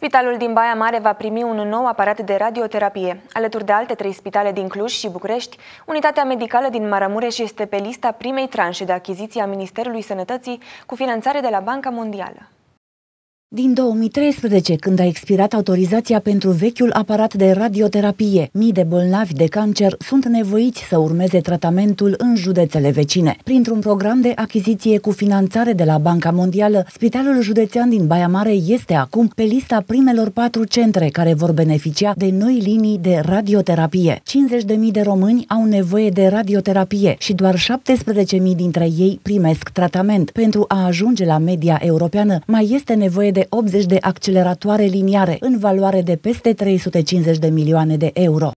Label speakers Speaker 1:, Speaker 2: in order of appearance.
Speaker 1: Spitalul din Baia Mare va primi un nou aparat de radioterapie. Alături de alte trei spitale din Cluj și București, unitatea medicală din Maramureș este pe lista primei tranșe de achiziție a Ministerului Sănătății cu finanțare de la Banca Mondială.
Speaker 2: Din 2013, când a expirat autorizația pentru vechiul aparat de radioterapie, mii de bolnavi de cancer sunt nevoiți să urmeze tratamentul în județele vecine. Printr-un program de achiziție cu finanțare de la Banca Mondială, Spitalul Județean din Baia Mare este acum pe lista primelor patru centre care vor beneficia de noi linii de radioterapie. 50.000 de români au nevoie de radioterapie și doar 17.000 dintre ei primesc tratament. Pentru a ajunge la media europeană, mai este nevoie de de 80 de acceleratoare liniare, în valoare de peste 350 de milioane de euro.